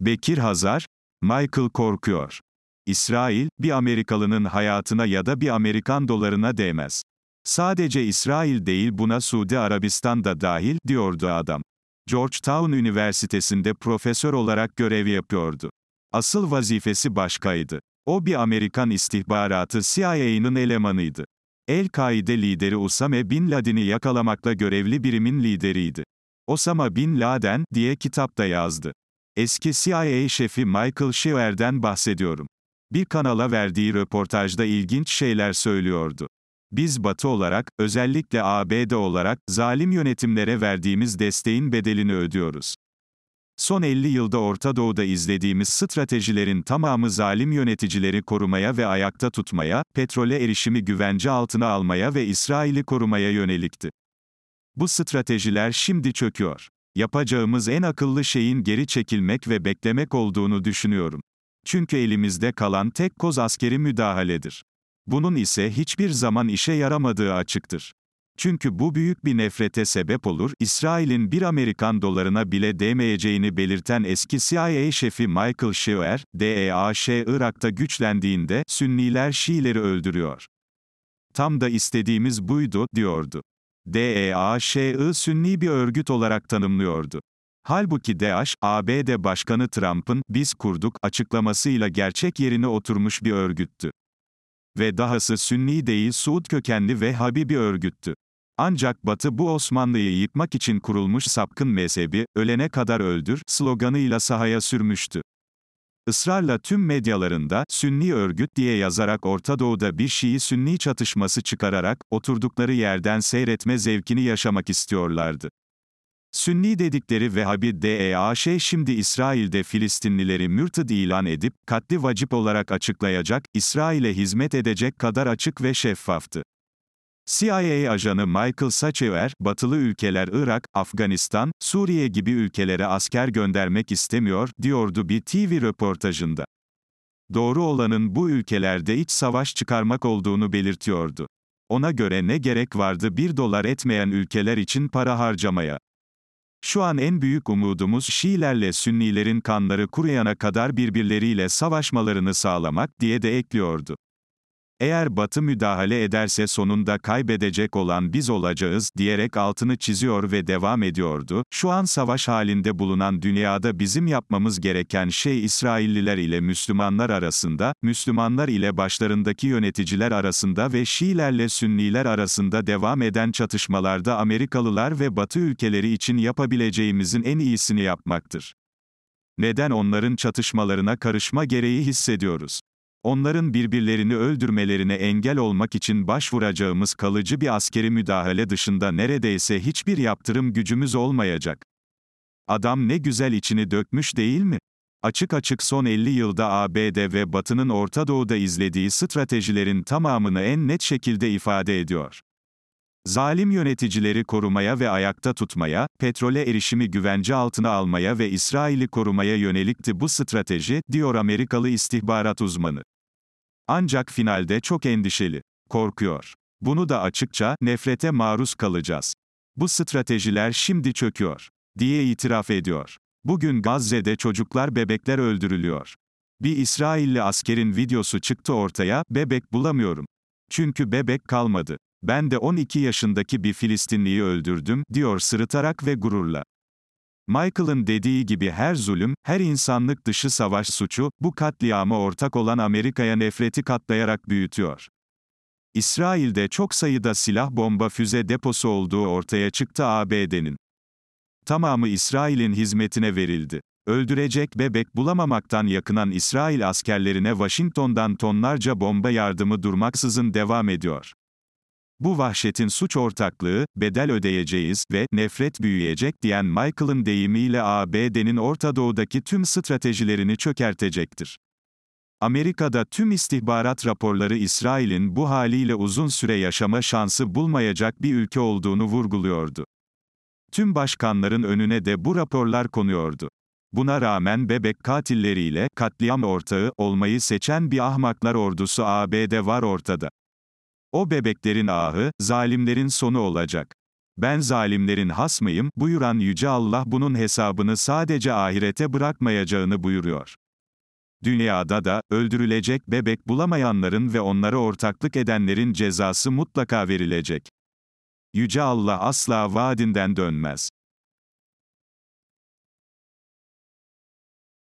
Bekir Hazar, Michael korkuyor. İsrail, bir Amerikalının hayatına ya da bir Amerikan dolarına değmez. Sadece İsrail değil buna Suudi Arabistan da dahil, diyordu adam. Georgetown Üniversitesi'nde profesör olarak görev yapıyordu. Asıl vazifesi başkaydı. O bir Amerikan istihbaratı CIA'nın elemanıydı. El-Kaide lideri Usame Bin Laden'i yakalamakla görevli birimin lideriydi. Osama Bin Laden diye kitapta yazdı. Eski CIA şefi Michael Shier'den bahsediyorum. Bir kanala verdiği röportajda ilginç şeyler söylüyordu. Biz Batı olarak, özellikle ABD olarak, zalim yönetimlere verdiğimiz desteğin bedelini ödüyoruz. Son 50 yılda Orta Doğu'da izlediğimiz stratejilerin tamamı zalim yöneticileri korumaya ve ayakta tutmaya, petrole erişimi güvence altına almaya ve İsrail'i korumaya yönelikti. Bu stratejiler şimdi çöküyor. Yapacağımız en akıllı şeyin geri çekilmek ve beklemek olduğunu düşünüyorum. Çünkü elimizde kalan tek koz askeri müdahaledir. Bunun ise hiçbir zaman işe yaramadığı açıktır. Çünkü bu büyük bir nefrete sebep olur, İsrail'in bir Amerikan dolarına bile değmeyeceğini belirten eski CIA şefi Michael Shear, DEAŞ Irak'ta güçlendiğinde, Sünniler Şiileri öldürüyor. Tam da istediğimiz buydu, diyordu. DEAŞ'ı sünni bir örgüt olarak tanımlıyordu. Halbuki DAEŞ, ABD Başkanı Trump'ın "biz kurduk" açıklamasıyla gerçek yerine oturmuş bir örgüttü. Ve dahası Sünni değil Suud kökenli ve Vehhabi bir örgüttü. Ancak Batı bu Osmanlı'yı yıkmak için kurulmuş sapkın mezhebi, ölene kadar öldür, sloganıyla sahaya sürmüştü ısrarla tüm medyalarında Sünni örgüt diye yazarak Orta Doğu'da bir Şii Sünni çatışması çıkararak oturdukları yerden seyretme zevkini yaşamak istiyorlardı. Sünni dedikleri Vehhabi DEAŞ şimdi İsrail'de Filistinlileri mürtid ilan edip katli vacip olarak açıklayacak, İsrail'e hizmet edecek kadar açık ve şeffaftı. CIA ajanı Michael Sachever, batılı ülkeler Irak, Afganistan, Suriye gibi ülkelere asker göndermek istemiyor, diyordu bir TV röportajında. Doğru olanın bu ülkelerde iç savaş çıkarmak olduğunu belirtiyordu. Ona göre ne gerek vardı bir dolar etmeyen ülkeler için para harcamaya? Şu an en büyük umudumuz Şiilerle Sünnilerin kanları kuruyana kadar birbirleriyle savaşmalarını sağlamak diye de ekliyordu. Eğer Batı müdahale ederse sonunda kaybedecek olan biz olacağız diyerek altını çiziyor ve devam ediyordu. Şu an savaş halinde bulunan dünyada bizim yapmamız gereken şey İsrailliler ile Müslümanlar arasında, Müslümanlar ile başlarındaki yöneticiler arasında ve Şiilerle Sünniler arasında devam eden çatışmalarda Amerikalılar ve Batı ülkeleri için yapabileceğimizin en iyisini yapmaktır. Neden onların çatışmalarına karışma gereği hissediyoruz? onların birbirlerini öldürmelerine engel olmak için başvuracağımız kalıcı bir askeri müdahale dışında neredeyse hiçbir yaptırım gücümüz olmayacak. Adam ne güzel içini dökmüş değil mi? Açık açık son 50 yılda ABD ve Batı'nın Orta Doğu'da izlediği stratejilerin tamamını en net şekilde ifade ediyor. Zalim yöneticileri korumaya ve ayakta tutmaya, petrole erişimi güvence altına almaya ve İsrail'i korumaya yönelikti bu strateji, diyor Amerikalı istihbarat uzmanı. Ancak finalde çok endişeli, korkuyor. Bunu da açıkça nefrete maruz kalacağız. Bu stratejiler şimdi çöküyor diye itiraf ediyor. Bugün Gazze'de çocuklar bebekler öldürülüyor. Bir İsrailli askerin videosu çıktı ortaya, bebek bulamıyorum. Çünkü bebek kalmadı. Ben de 12 yaşındaki bir Filistinliyi öldürdüm, diyor sırıtarak ve gururla. Michael'ın dediği gibi her zulüm, her insanlık dışı savaş suçu, bu katliama ortak olan Amerika'ya nefreti katlayarak büyütüyor. İsrail'de çok sayıda silah bomba füze deposu olduğu ortaya çıktı ABD'nin. Tamamı İsrail'in hizmetine verildi. Öldürecek bebek bulamamaktan yakınan İsrail askerlerine Washington'dan tonlarca bomba yardımı durmaksızın devam ediyor. Bu vahşetin suç ortaklığı, bedel ödeyeceğiz ve nefret büyüyecek diyen Michael'ın deyimiyle ABD'nin Orta Doğu'daki tüm stratejilerini çökertecektir. Amerika'da tüm istihbarat raporları İsrail'in bu haliyle uzun süre yaşama şansı bulmayacak bir ülke olduğunu vurguluyordu. Tüm başkanların önüne de bu raporlar konuyordu. Buna rağmen bebek katilleriyle katliam ortağı olmayı seçen bir ahmaklar ordusu ABD var ortada. O bebeklerin ahı, zalimlerin sonu olacak. Ben zalimlerin hasmıyım, buyuran Yüce Allah bunun hesabını sadece ahirete bırakmayacağını buyuruyor. Dünyada da, öldürülecek bebek bulamayanların ve onlara ortaklık edenlerin cezası mutlaka verilecek. Yüce Allah asla vaadinden dönmez.